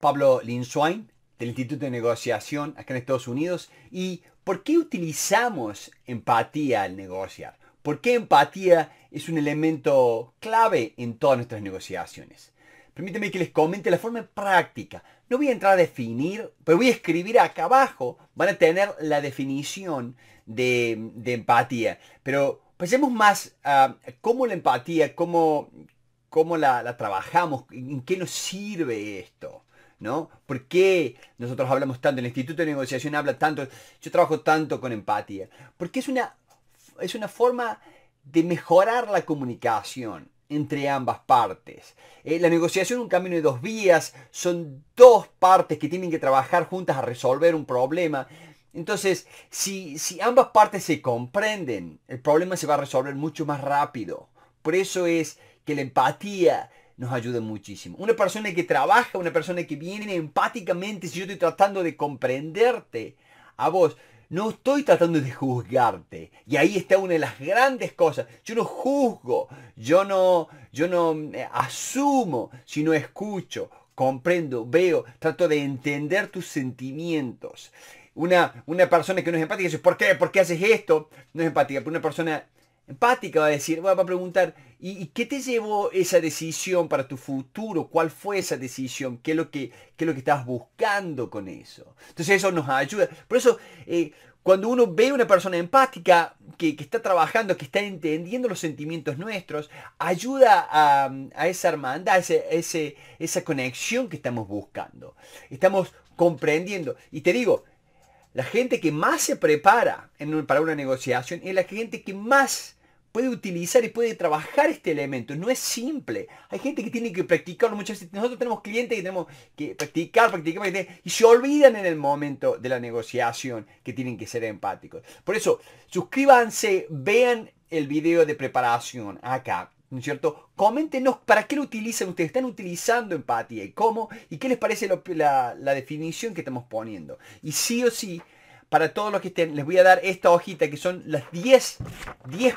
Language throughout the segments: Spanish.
Pablo Linswain del Instituto de Negociación acá en Estados Unidos. ¿Y por qué utilizamos empatía al negociar? ¿Por qué empatía es un elemento clave en todas nuestras negociaciones? Permítanme que les comente la forma práctica. No voy a entrar a definir, pero voy a escribir acá abajo. Van a tener la definición de, empatía. Pero pensemos más cómo la empatía, cómo, la, trabajamos, en qué nos sirve esto. ¿no? ¿Por qué nosotros hablamos tanto? El Instituto de Negociación habla tanto, yo trabajo tanto con empatía. Porque es una, es una forma de mejorar la comunicación entre ambas partes. Eh, la negociación es un camino de dos vías, son dos partes que tienen que trabajar juntas a resolver un problema. Entonces, si, si ambas partes se comprenden, el problema se va a resolver mucho más rápido. Por eso es que la empatía nos ayuda muchísimo. Una persona que trabaja, una persona que viene empáticamente, si yo estoy tratando de comprenderte a vos, no estoy tratando de juzgarte. Y ahí está una de las grandes cosas. Yo no juzgo, yo no, yo no eh, asumo, sino escucho, comprendo, veo, trato de entender tus sentimientos. Una, una persona que no es empática dice, ¿por qué? ¿Por qué haces esto? No es empática, pero una persona empática, va a decir, va a preguntar, ¿y, qué te llevó esa decisión para tu futuro? ¿Cuál fue esa decisión? ¿Qué es lo que, estás buscando con eso? Entonces eso nos ayuda. Por eso, eh, cuando uno ve a una persona empática que, está trabajando, que está entendiendo los sentimientos nuestros, ayuda a, esa hermandad, a esa conexión que estamos buscando. Estamos comprendiendo. Y te digo, la gente que más se prepara para una negociación es la gente que más puede utilizar y puede trabajar este elemento. No es simple. Hay gente que tiene que practicarlo muchas veces. Nosotros tenemos clientes que tenemos que practicar, practicar, practicar y se olvidan en el momento de la negociación que tienen que ser empáticos. Por eso, suscríbanse, vean el video de preparación acá cierto? Coméntenos para qué lo utilizan ustedes, están utilizando empatía y cómo, y qué les parece la, definición que estamos poniendo. Y sí o sí, para todos los que estén, les voy a dar esta hojita que son las 10,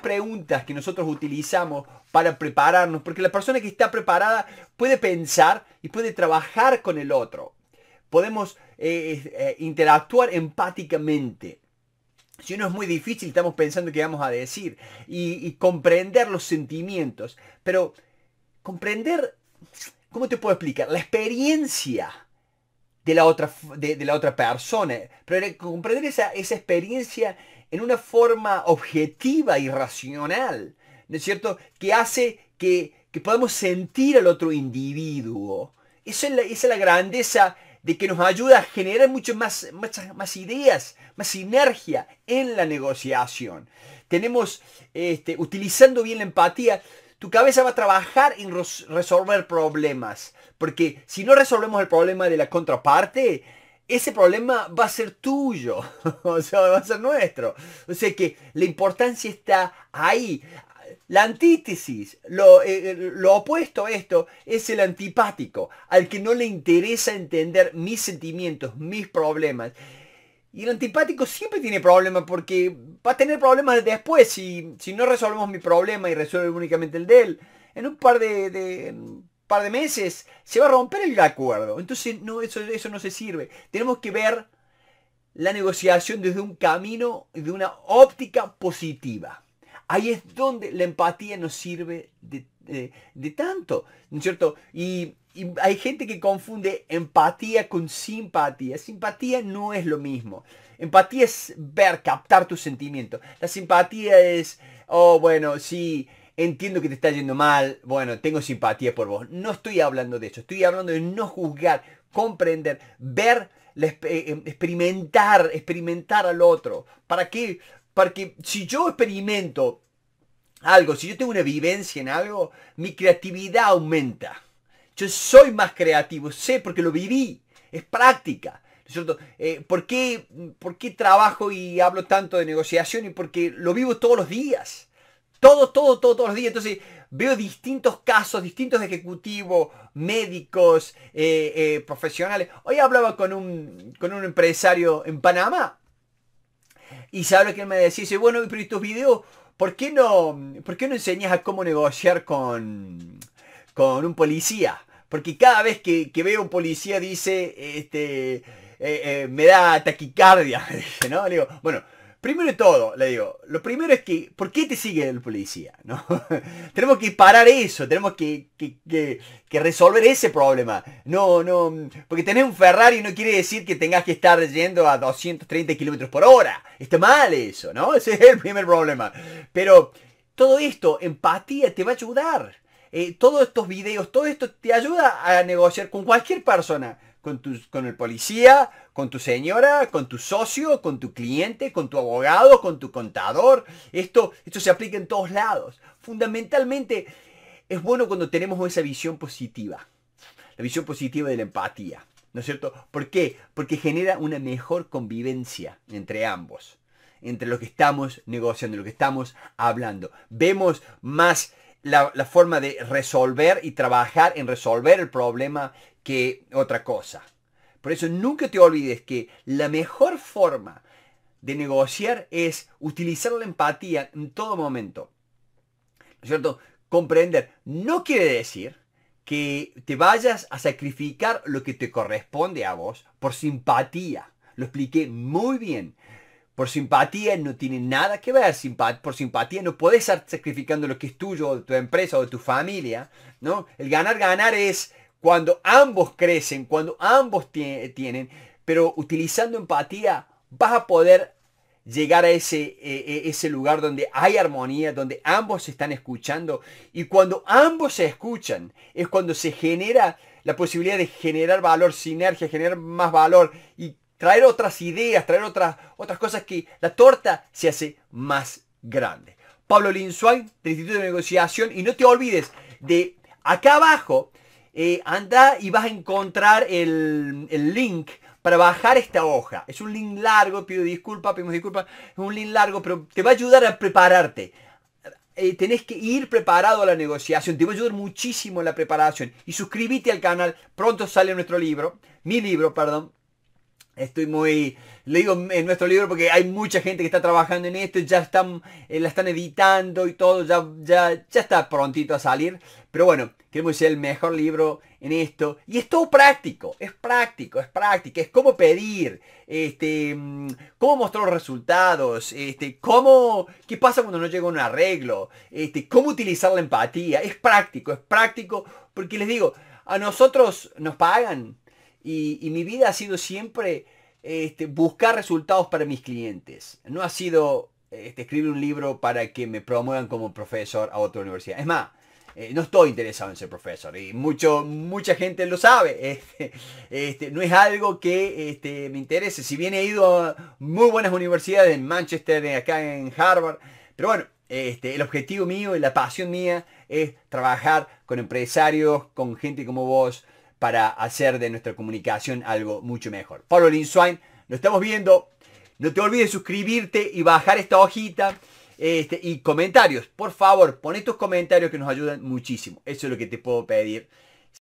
preguntas que nosotros utilizamos para prepararnos, porque la persona que está preparada puede pensar y puede trabajar con el otro. Podemos eh, eh, interactuar empáticamente. Si uno es muy difícil, estamos pensando qué vamos a decir y, comprender los sentimientos. Pero comprender, ¿cómo te puedo explicar? La experiencia de la otra, la otra persona. Pero comprender esa, esa experiencia en una forma objetiva y racional, ¿no es cierto? Que hace que, podamos sentir al otro individuo. Esa es la, esa es la grandeza de que nos ayuda a generar muchas más, más, más ideas, más sinergia en la negociación. Tenemos, este, utilizando bien la empatía, tu cabeza va a trabajar en resolver problemas. Porque si no resolvemos el problema de la contraparte, ese problema va a ser tuyo, o sea, va a ser nuestro. O sea que la importancia está ahí. La antítesis, eh, eh, lo, opuesto a esto, es el antipático, al que no le interesa entender mis sentimientos, mis problemas. Y el antipático siempre tiene problemas porque va a tener problemas después si, si no resolvemos mi problema y resuelve únicamente el de él. En un par de, par de meses se va a romper el acuerdo. Entonces no, eso, eso no se sirve. Tenemos que ver la negociación desde un camino, de una óptica positiva. Ahí es donde la empatía nos sirve de, tanto, ¿no es cierto? Y, hay gente que confunde empatía con simpatía. Simpatía no es lo mismo. Empatía es ver, captar tus sentimientos. La simpatía es, oh, bueno, sí, entiendo que te está yendo mal, bueno, tengo simpatía por vos. No estoy hablando de eso, estoy hablando de no juzgar, comprender, ver, eh, em, experimentar, experimentar al otro. ¿Para qué? Porque si yo experimento algo, si yo tengo una vivencia en algo, mi creatividad aumenta. Yo soy más creativo, sé porque lo viví, es práctica. Eh, ¿por, qué, trabajo y hablo tanto de negociación? Y porque lo vivo todos los días. Todos, todo, todo, todos los días. Entonces veo distintos casos, distintos ejecutivos, médicos, eh, eh, profesionales. Hoy hablaba con un, con un empresario en Panamá y sabe que él me decía, dice, bueno, pero estos videos? ¿Por qué no, por qué no enseñas a cómo negociar con, con un policía? Porque cada vez que, que veo un policía dice, este, eh, eh, me da taquicardia, ¿no? Le digo, bueno, Primero de todo, le digo, lo primero es que, ¿por qué te sigue el policía? ¿No? tenemos que parar eso, tenemos que, resolver ese problema. No, no, porque tener un Ferrari no quiere decir que tengas que estar yendo a 230 kilómetros por hora. Está mal eso, ¿no? Ese es el primer problema. Pero todo esto, empatía, te va a ayudar. Eh, todos estos videos, todo esto te ayuda a negociar con cualquier persona con, el policía, con tu señora, con tu socio, con tu cliente, con tu abogado, con tu contador. Esto, esto se aplica en todos lados. Fundamentalmente es bueno cuando tenemos esa visión positiva. La visión positiva de la empatía. ¿No es cierto? ¿Por qué? Porque genera una mejor convivencia entre ambos. Entre lo que estamos negociando, lo que estamos hablando. Vemos más la, la, forma de resolver y trabajar en resolver el problema que otra cosa. Por eso nunca te olvides que la mejor forma de negociar es utilizar la empatía en todo momento. cierto? Comprender no quiere decir que te vayas a sacrificar lo que te corresponde a vos por simpatía. Lo expliqué muy bien. Por simpatía no tiene nada que ver. por simpatía no puedes estar sacrificando lo que es tuyo, o de tu empresa o de tu familia. ¿no? El ganar, ganar es cuando ambos crecen, cuando ambos tienen, pero utilizando empatía, vas a poder llegar a e, e, ese, lugar donde hay armonía, donde ambos se están escuchando. Y cuando ambos se escuchan, es cuando se genera la posibilidad de generar valor, sinergia, generar más valor y traer otras ideas, traer otras, otras cosas que la torta se hace más grande. Pablo Linsuay, del Instituto de Negociación, y no te olvides de acá abajo eh, anda y vas a encontrar el, link para bajar esta hoja. Es un link largo, pido disculpas, pedimos disculpas, es un link largo, pero te va a ayudar a prepararte. Eh, tenés que ir preparado a la negociación, te va a ayudar muchísimo en la preparación. Y suscríbete al canal, pronto sale nuestro libro, mi libro, perdón, Estoy muy, le digo en nuestro libro porque hay mucha gente que está trabajando en esto, ya están, eh, la están editando y todo, ya, ya, ya está prontito a salir. Pero bueno, queremos ser el mejor libro en esto. Y es todo práctico, es práctico, es práctica, es cómo pedir, este, mm, cómo mostrar los resultados, este, cómo, qué pasa cuando no llega un arreglo, este, cómo utilizar la empatía. Es práctico, es práctico porque les digo, a nosotros nos pagan y, mi vida ha sido siempre este, buscar resultados para mis clientes. No ha sido este, escribir un libro para que me promuevan como profesor a otra universidad. Es más, eh, no estoy interesado en ser profesor y mucho, mucha gente lo sabe. Este, este, no es algo que me interese. Si bien he ido a muy buenas universidades en Manchester, acá en Harvard, pero bueno, el objetivo mío y la pasión mía es trabajar con empresarios, con gente como vos, para hacer de nuestra comunicación algo mucho mejor. Pablo Linswain, nos estamos viendo. No te olvides suscribirte y bajar esta hojita. Este, y comentarios, por favor, pon estos comentarios que nos ayudan muchísimo. Eso es lo que te puedo pedir.